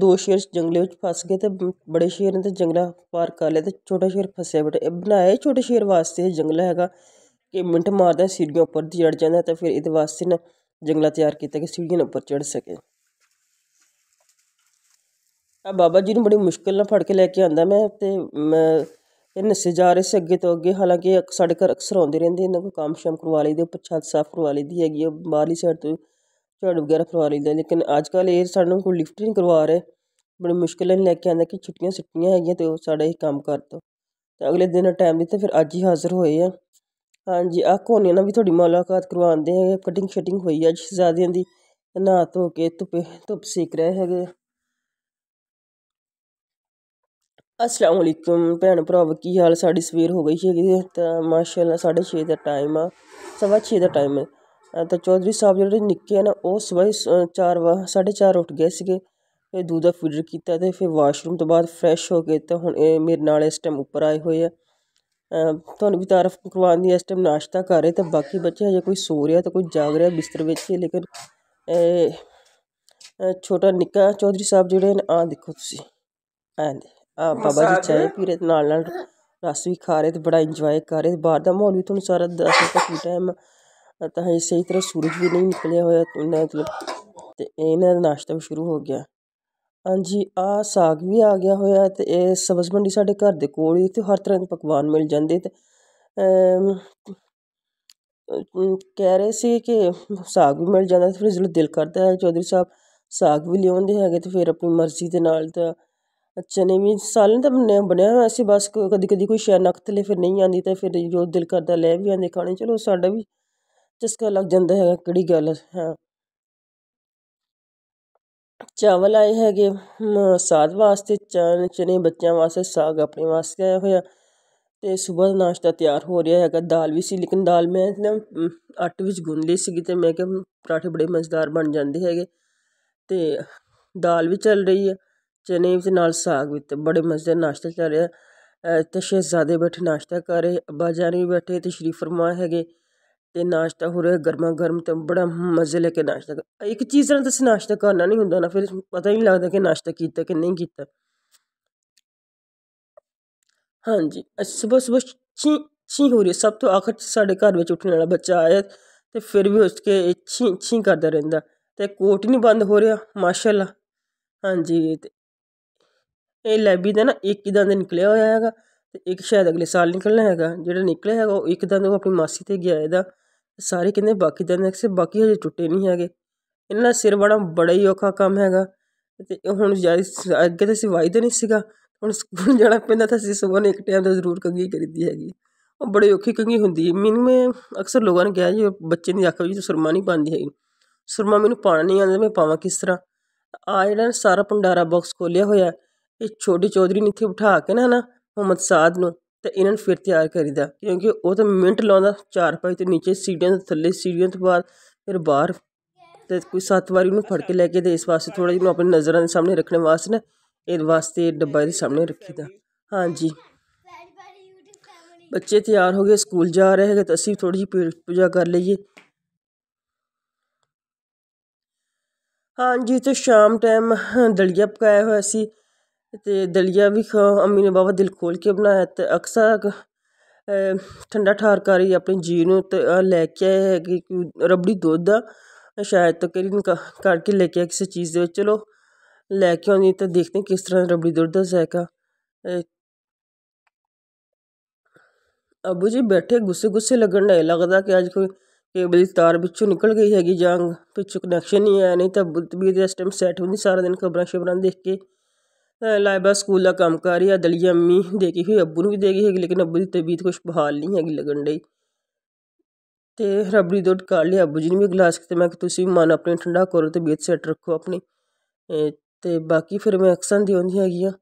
दो शेर जंगले च फस गए तो बड़े शेर ने जंगला पार कर लिया तो छोटा शेर फसेआ बेटा बनाया छोटे शेर वास्ते एह् जंगला हैगा कि मिंट मारद सीढ़ियें उपर चढ़ जाना तो फिर ये वास्ते न जंगला तैयार किया कि सीढ़ियें उपर चढ़ सके बाबा जी ने बड़ी मुश्किल में फट के लैके आता मैं में ते एह् नस्से जा रेह् अगे तो अगे हालांकि साढ़े घर अक्सर आते रैंह्दे इ'यां काम शाम करवा लेई दे उप्पर साफ करवा लेई दी हैगी ऐ साइड तो झाड़ू बगैरा फरवा लेंगे लेकिन अजकल ये सानू कोई लिफ्ट नहीं करवा रहे बड़ी मुश्कल कन्नै लेके आंदा कि छुट्टियां छुट्टियां है तो ओह् साढ़ा एह् कम्म करदा ते अगले दिन टैम दित्ता फिर अज ही हाजिर होए हैं हाँ जी हक्क होने ने बी मुलाकात करवांदे हे कटिंग शटिंग हुई है शहजादेआं की नहा धो के धुप्पे धुप्प सेक रहे हैं असलामवालेकुम भैन भराव की हाल साढ़ी सवेर हो गई है ते माशाल्लाह साड्ढे छे का टाइम आ सवा छे का टाइम ऐ ਤਾਂ ਚੌਧਰੀ ਸਾਹਿਬ ਜਿਹੜੇ ਨਿੱਕੇ ਆ ਨਾ ਉਹ ਸਵੇਰੇ 4:30 ਵਾ ਉੱਠ ਗਏ ਸੀਗੇ ਫਿਰ ਦੁੱਧ ਦਾ ਫੀਡਰ ਕੀਤਾ ਤੇ ਫਿਰ ਵਾਸ਼ਰੂਮ ਤੋਂ ਬਾਅਦ ਫਰੈਸ਼ ਹੋ ਕੇ ਤੇ ਹੁਣ ਇਹ ਮੇਰੇ ਨਾਲ ਇਸ ਟਾਈਮ ਉੱਪਰ ਆਏ ਹੋਏ ਆ ਤੁਹਾਨੂੰ ਵੀ ਤਾਰਫ ਕਰਵਾਉਣ ਦੀ ਇਸ ਟਾਈਮ ਨਾਸ਼ਤਾ ਕਰ ਰਹੇ ਤੇ ਬਾਕੀ ਬੱਚੇ ਹਜੇ ਕੋਈ ਸੋ ਰਿਹਾ ਤਾਂ ਕੋਈ ਜਾਗ ਰਿਹਾ ਬਿਸਤਰ ਵਿੱਚ ਹੀ ਲੇਕਿਨ ਛੋਟਾ ਨਿੱਕਾ ਚੌਧਰੀ ਸਾਹਿਬ ਜਿਹੜੇ ਨੇ ਆ ਦੇਖੋ ਤੁਸੀਂ ਐਂ ਆ ਬਾਬਾ ਜੀ ਚਾਹ ਪੀ ਰਹੇ ਨਾਲ ਨਾਲ ਰਸ ਵੀ ਖਾ ਰਹੇ ਤੇ ਬੜਾ ਇੰਜੋਏ ਕਰ ਰਹੇ ਬਾਹਰ ਦਾ ਮਾਹੌਲ ਵੀ ਤੁਹਾਨੂੰ ਸਾਰਾ ਦੱਸ ਦਿੱਤਾ ਕੀ ਟਾਈਮ ਤਾਂ ਹਜੇ ਸਹੀ ਤਰ੍ਹਾਂ ਸੂਰਜ ਵੀ ਨਹੀਂ ਨਿਕਲਿਆ ਹੋਇਆ ਉਹਨਾਂ ਮਤਲਬ ਤੇ ਇਹਨਾਂ ਦਾ ਨਾਸ਼ਤਾ ਵੀ ਸ਼ੁਰੂ ਹੋ ਗਿਆ ਹਾਂਜੀ ਆ ਸਾਗ ਵੀ ਆ ਗਿਆ ਹੋਇਆ ਤੇ ਇਹ ਸਬਜ਼ ਮੰਡੀ ਸਾਡੇ ਘਰ ਦੇ ਕੋਲ ਹੀ ਤੇ ਹਰ ਤਰ੍ਹਾਂ ਦੇ ਪਕਵਾਨ ਮਿਲ ਜਾਂਦੇ ਤੇ ਕਹਿ ਰਹੇ ਸੀ ਕਿ ਸਾਗ ਵੀ ਮਿਲ ਜਾਂਦਾ ਫਿਰ ਜਦੋਂ ਦਿਲ ਕਰਦਾ ਹੈ ਚੌਧਰੀ ਸਾਹਿਬ ਸਾਗ ਵੀ ਲਿਆਉਂਦੇ ਹੈਗੇ ਤੇ ਫਿਰ ਆਪਣੀ ਮਰਜ਼ੀ ਦੇ ਨਾਲ ਤਾਂ ਚਨੇ ਵੀ ਸਾਲਨ ਤਾਂ ਬਣਿਆ ਬਣਿਆ ਹੋਇਆ ਸੀ ਬਸ ਕਦੀ ਕਦੀ ਕੋਈ ਸ਼ੈ ਲੈ ਫਿਰ ਨਹੀਂ ਆਂਦੀ ਤਾਂ ਫਿਰ ਜੋ ਦਿਲ ਕਰਦਾ ਲੈ ਵੀ ਆਂਦੇ ਖਾਣੇ ਚਲੋ ਸਾਡਾ ਵੀ जिसका अलग ਜਾਂਦਾ ਹੈਗਾ ਕਿਹੜੀ ਗੱਲ ਹਾਂ ਚਾਵਲ ਆਏ ਹੈਗੇ ਸਾਧ ਵਾਸਤੇ ਚਨੇ ਬੱਚਿਆਂ ਵਾਸਤੇ ਸਾਗ ਆਪਣੇ ਵਾਸਤੇ ਆਇਆ ਹੋਇਆ ਤੇ ਸਵੇਰ ਨਾਸ਼ਤਾ ਤਿਆਰ ਹੋ ਰਿਹਾ ਹੈਗਾ ਦਾਲ ਵੀ ਸੀ ਲੇਕਿਨ ਦਾਲ ਮੈਂ ਨਾ ਆਟੇ ਵਿੱਚ ਗੁੰਨ ਲਈ ਸੀਗੀ ਤੇ ਮੈਂ ਕਿਹਾ ਪਰਾਠੇ ਬੜੇ ਮਜ਼ੇਦਾਰ ਬਣ ਜਾਂਦੇ ਹੈਗੇ ਤੇ ਦਾਲ ਵੀ ਚੱਲ ਰਹੀ ਹੈ ਚਨੇ ਵਿੱਚ ਨਾਲ ਸਾਗ ਵੀ ਤੇ ਬੜੇ ਮਜ਼ੇਦਾਰ ਨਾਸ਼ਤਾ ਚੱਲ ਰਿਹਾ ਤੇ ਸ਼ਹਿਜ਼ਾਦੇ ਬੈਠੇ ਨਾਸ਼ਤਾ ਕਰ ਰਹੇ ਅੱਬਾ ਜਾਨ ਵੀ ਬੈਠੇ ਤੇ ਸ਼ਰੀਫ ਫਰਮਾ ਹੈਗੇ ਤੇ ਨਾਸ਼ਤਾ ਹੋ ਰਿਹਾ ਗਰਮਾ ਗਰਮ ਤੇ ਬੜਾ ਮਜ਼ੇ ਲੈ ਕੇ ਨਾਸ਼ਤਾ ਕਰ ਇੱਕ ਚੀਜ਼ ਨਾਲ ਤੁਸੀਂ ਨਾਸ਼ਤਾ ਕਰਨਾ ਨਹੀਂ ਹੁੰਦਾ ਨਾ ਫਿਰ ਪਤਾ ਹੀ ਨਹੀਂ ਲੱਗਦਾ ਕਿ ਨਾਸ਼ਤਾ ਕੀਤਾ ਕਿ ਨਹੀਂ ਕੀਤਾ ਹਾਂਜੀ ਸਵੇਰ ਸਵੇਰ ਛੀ ਛੀ ਹੋ ਰਿਹਾ ਸਭ ਤੋਂ ਆਖਰ 'ਚ ਸਾਡੇ ਘਰ ਵਿੱਚ ਉੱਠਣ ਵਾਲਾ ਬੱਚਾ ਆਇਆ ਤੇ ਫਿਰ ਵੀ ਉਸ ਕੇ ਛੀ ਛੀ ਕਰਦਾ ਰਹਿੰਦਾ ਤੇ ਕੋਟ ਨਹੀਂ ਬੰਦ ਹੋ ਰਿਹਾ ਮਾਸ਼ਾਅੱਲਾ ਹਾਂਜੀ ਇਹ ਲੈਬੀ ਦਾ ਨਾ ਇੱਕ ਹੀ ਦਾ ਨਿਕਲਿਆ ਹੋਇਆ ਹੈਗਾ ਤੇ ਇੱਕ ਸ਼ਾਇਦ ਅਗਲੇ ਸਾਲ ਨਿਕਲਣਾ ਹੈਗਾ ਜਿਹੜਾ ਨਿਕਲਿਆ ਹੈਗਾ ਉਹ ਇੱਕ ਉਹ ਆਪਣੀ ਮਾਸੀ 'ਤੇ ਗਿਆ ਇਹਦਾ ਸਾਰੇ ਕਹਿੰਦੇ ਬਾਕੀ ਦੰਦ ਐਕਸੇ ਬਾਕੀ ਹਜੇ ਟੁੱਟੇ ਨਹੀਂ ਹੈਗੇ ਇਹਨਾਂ ਸਿਰ ਬੜਾ ਬੜਾ ਹੀ ਔਖਾ ਕੰਮ ਹੈਗਾ ਤੇ ਹੁਣ ਜਾਈ ਅੱਗੇ ਤਾਂ ਅਸੀਂ ਵਾਈਦਾ ਨਹੀਂ ਸੀਗਾ ਹੁਣ ਸਕੂਲ ਜਾਣਾ ਪੈਂਦਾ ਤਾਂ ਅਸੀਂ ਸਵੇਰ ਨੂੰ ਇੱਕ ਟਾਈਮ ਤਾਂ ਜ਼ਰੂਰ ਕੰਗੀ ਕਰੀਦੀ ਹੈਗੀ ਉਹ ਬੜੀ ਔਖੀ ਕੰਗੀ ਹੁੰਦੀ ਹੈ ਮੈਨੂੰ ਮੈਂ ਅਕਸਰ ਲੋਕਾਂ ਨੇ ਕਿਹਾ ਜੀ ਬੱਚੇ ਦੀ ਅੱਖ ਜੀ ਸੁਰਮਾ ਨਹੀਂ ਪਾਉਂਦੀ ਹੈਗੀ ਸੁਰਮਾ ਮੈਨੂੰ ਪਾਣਾ ਨਹੀਂ ਆਉਂਦਾ ਮੈਂ ਪਾਵਾਂ ਕਿਸ ਤਰ੍ਹਾਂ ਆ ਜਿਹੜਾ ਸਾਰਾ ਪੰਡਾਰਾ ਬਾਕਸ ਖੋਲਿਆ ਹੋਇਆ ਇਹ ਛੋਟੀ ਚੌਧਰੀ ਨੇ ਇੱਥੇ ਉਠਾ ਕੇ ਨਾ ਨਾ ਮੁਹੰਮਦ ਸਾਦ ਨੂੰ ਤੇ ਇਹਨਾਂ ਨੂੰ ਫਿਰ ਤਿਆਰ ਕਰੀਦਾ ਕਿਉਂਕਿ ਉਹ ਤਾਂ ਮਿੰਟ ਲਾਉਂਦਾ ਚਾਰ ਪਾਈ ਤੇ ਨੀਚੇ ਸੀੜੀਆਂ ਦੇ ਥੱਲੇ ਸੀੜੀਆਂ ਤੋਂ ਬਾਹਰ ਫਿਰ ਬਾਹਰ ਤੇ ਕੋਈ ਸੱਤ ਵਾਰੀ ਉਹਨੂੰ ਫੜ ਕੇ ਲੈ ਕੇ ਤੇ ਇਸ ਵਾਸਤੇ ਥੋੜਾ ਜਿਹਾ ਆਪਣੀ ਨਜ਼ਰਾਂ ਦੇ ਸਾਹਮਣੇ ਰੱਖਣ ਵਾਸਤੇ ਨਾ ਇਹ ਵਾਸਤੇ ਡੱਬਾ ਦੇ ਸਾਹਮਣੇ ਰੱਖੀਦਾ ਹਾਂਜੀ ਬੱਚੇ ਤਿਆਰ ਹੋ ਗਏ ਸਕੂਲ ਜਾ ਰਹੇ ਹੈਗੇ ਤਾਂ ਅਸੀਂ ਥੋੜੀ ਜਿਹੀ ਪੇੜ ਪੂਜਾ ਕਰ ਲਈਏ ਹਾਂਜੀ ਤੇ ਸ਼ਾਮ ਟਾਈਮ ਦਲੀਆ ਪਕਾਇਆ ਹੋਇਆ ਸੀ ते दलिया बी अम्मी ने बाबा दिल खोल के बनाया ते अक्सर ठंडा ठार ठारकारी अपनी जी आए है कि रबड़ी दुद्ध शायद तो तकरीबन करके लेके आए किसी चीज़ के चलो लैके आनी तो देखते हैं किस तरह रबड़ी दुद्ध का जायका अबू जी बैठे गुस्से गुस्से लगन लगे लगता कि अज कोई केबल की तार पिछू निकल गई हैगी जंग पिछों कनैक्शन नहीं है नहीं तो तबीयत इस टाइम सैट होंगी सारा दिन खबर शबर देख के ਲਾਇਬਾ ਸਕੂਲ ਦਾ ਕੰਮ ਕਾਰ ਹੀ ਅਦਲੀ ਅੰਮੀ ਦੇ ਹੋਈ ਅੱਬੂ ਨੂੰ ਵੀ ਦੇਖੀ ਗਈ ਹੈਗੀ ਲੇਕਿਨ ਅੱਬੂ ਦੀ ਤਬੀਅਤ ਕੁਝ ਬਹਾਲ ਨਹੀਂ ਹੈਗੀ ਲੱਗਣ ਡਈ ਤੇ ਰਬੜੀ ਦੁੱਧ ਕਾੜ ਲਿਆ ਅੱਬੂ ਜੀ ਨੇ ਵੀ ਗਲਾਸ ਕਿਤੇ ਮੈਂ ਕਿ ਤੁਸੀਂ ਮਨ ਆਪਣੇ ਠੰਡਾ ਕਰੋ ਬੀਤ ਸੈਟ ਰੱਖੋ ਆਪਣੀ ਤੇ ਬਾਕੀ ਫਿਰ ਮੈਂ ਅਕਸਨ ਦੀ ਹੁੰਦੀ ਹੈਗੀ ਆ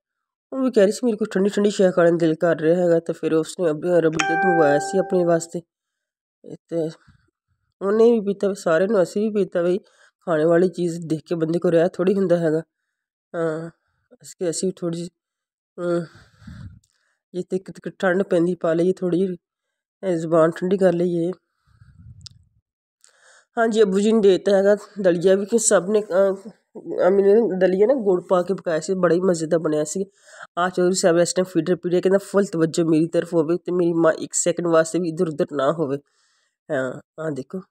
ਉਹ ਵੀ ਕਹਿ ਰਹੀ ਸੀ ਮੇਰੇ ਕੋਲ ਠੰਡੀ ਠੰਡੀ ਸ਼ੈ ਕਰਨ ਦਿਲ ਕਰ ਰਿਹਾ ਹੈਗਾ ਤਾਂ ਫਿਰ ਉਸਨੇ ਰਬੜੀ ਦੁੱਧ ਮੰਗਵਾਇਆ ਸੀ ਆਪਣੇ ਵਾਸਤੇ ਤੇ ਉਹਨੇ ਵੀ ਪੀਤਾ ਸਾਰੇ ਨੂੰ ਅਸੀਂ ਵੀ ਪੀਤਾ ਬਈ ਖਾਣੇ ਵਾਲੀ ਚੀਜ਼ ਦੇਖ ਕੇ ਬੰਦੇ ਕੋ ਰਿਹਾ ਥੋੜੀ ਹੁੰਦਾ ਹੈਗਾ ਹਾਂ इसकी ऐसी अं, थोड़ी ये तो ठंड पी पा ली थोड़ी जी जबान ठंडी कर ली है हाँ जी अबू जी ने देता है दलिया भी सब ने मैंने दलिया ना गुड़ पा के पकाया से बड़ा ही मज़ेदार बनया से आ चौधरी साहब इस टाइम फीडर पीड़िया क्या फुल तवज्जो मेरी तरफ हो तो मेरी माँ एक सैकंड वास्ते भी इधर उधर ना हो हाँ, हाँ देखो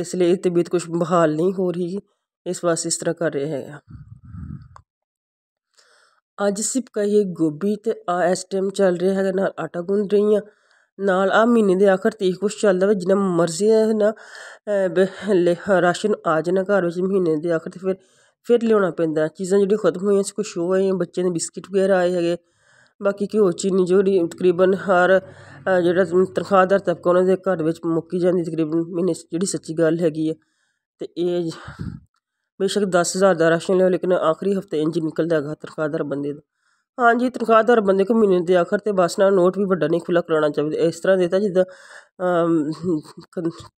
इसलिए तबीयत कुछ बहाल नहीं हो रही इस वशिष्ठ का रहेगा ਅੱਜ ਸਿਪ ਕਹੀਏ ਗੋਭੀ ਤੇ ਆ ਇਸ ਟਾਈਮ ਚੱਲ ਰਿਹਾ ਹੈਗਾ ਨਾਲ ਆਟਾ ਗੁੰਨ ਰਹੀ ਆ ਨਾਲ ਆ ਮਹੀਨੇ ਦੇ ਆਖਰ ਤੀਕ ਕੁਛ ਚੱਲਦਾ ਵਾ ਜਿੰਨਾ ਮਰਜ਼ੀ ਹੈ ਨਾ ਰਾਸ਼ਨ ਆ ਜਾਣਾ ਘਰ ਵਿੱਚ ਮਹੀਨੇ ਦੇ ਆਖਰ ਤੇ ਫਿਰ ਫਿਰ ਲਿਆਉਣਾ ਪੈਂਦਾ ਚੀਜ਼ਾਂ ਜਿਹੜੀਆਂ ਖਤਮ ਹੋਈਆਂ ਸੀ ਕੁਛ ਹੋ ਆਈਆਂ ਬੱਚਿਆਂ ਦੇ ਬਿਸਕਿਟ ਵਗੈਰਾ ਆਏ ਹੈਗੇ ਬਾਕੀ ਘਿਓ ਚੀਨੀ ਜਿਹੜੀ ਤਕਰੀਬਨ ਹਰ ਜਿਹੜਾ ਤਨਖਾਹਦਾਰ ਤਬਕਾ ਉਹਨਾਂ ਦੇ ਘਰ ਵਿੱਚ ਮੁੱਕੀ ਜਾਂਦੀ ਤਕਰੀਬਨ ਮਹੀਨੇ ਜਿਹੜੀ ਸੱਚੀ ਗੱਲ ਹੈਗੀ ਹੈ ਤੇ ਇਹ बेशक दस हज़ार दा राशन लैओ लेकिन आखिरी हफ्ते इंज निकलदा ਹੈਗਾ ਤਨਖਾਹਦਾਰ ਬੰਦੇ ਦਾ ਹਾਂਜੀ ਤਨਖਾਹਦਾਰ ਬੰਦੇ ਕੋ ਮਹੀਨੇ ਦੇ ਆਖਰ ਤੇ ਬਸ ਨਾਲ ਨੋਟ ਵੀ ਵੱਡਾ ਨਹੀਂ ਖੁੱਲਾ ਕਰਾਉਣਾ ਚਾਹੀਦਾ ਇਸ ਤਰ੍ਹਾਂ ਦੇਤਾ ਜਿੱਦਾਂ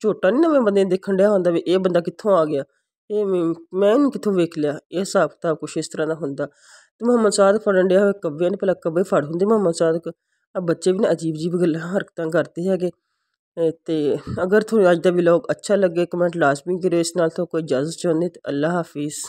ਝੋਟਾ ਨਹੀਂ ਨਵੇਂ ਬੰਦੇ ਦੇਖਣ ਡਿਆ ਹੁੰਦਾ ਵੀ ਇਹ ਬੰਦਾ ਕਿੱਥੋਂ ਆ ਗਿਆ ਇਹ ਮੈਂ ਇਹਨੂੰ ਕਿੱਥੋਂ ਵੇਖ ਲਿਆ ਇਹ ਹਿਸਾਬ ਕਿਤਾਬ ਕੁਛ ਇਸ ਤਰ੍ਹਾਂ ਦਾ ਹੁੰਦਾ ਤੇ ਮੁਹੰਮਦ ਸਾਦ ਫੜਨ ਡਿਆ ਹੋਇਆ ਕੱਬਿਆਂ ਨੇ ਭਲਾ ਕੱਬੇ ਫੜ ਹੁੰਦੇ ਮੁਹੰਮਦ ਸਾਦ ਆ ਬੱਚੇ ਵੀ ਨਾ ਅਜੀਬ ਅਜੀਬ ਗੱਲਾਂ ਹਰਕਤਾਂ ਕਰਦੇ ਹੈਗੇ ਅਤੇ ਅਗਰ ਤੁਹਾਨੂੰ ਅੱਜ ਦਾ ਵਲੋਗ ਅੱਛਾ ਲੱਗੇ ਕਮੈਂਟ ਲਾਜ਼ਮੀ ਕਰਿਓ ਇਸ ਨਾਲ ਤੋਂ ਕੋਈ ਇਜਾਜ਼ਤ ਚਾਹੁੰਦੇ ਅਤੇ ਅੱਲਾ ਹਾਫਿਜ਼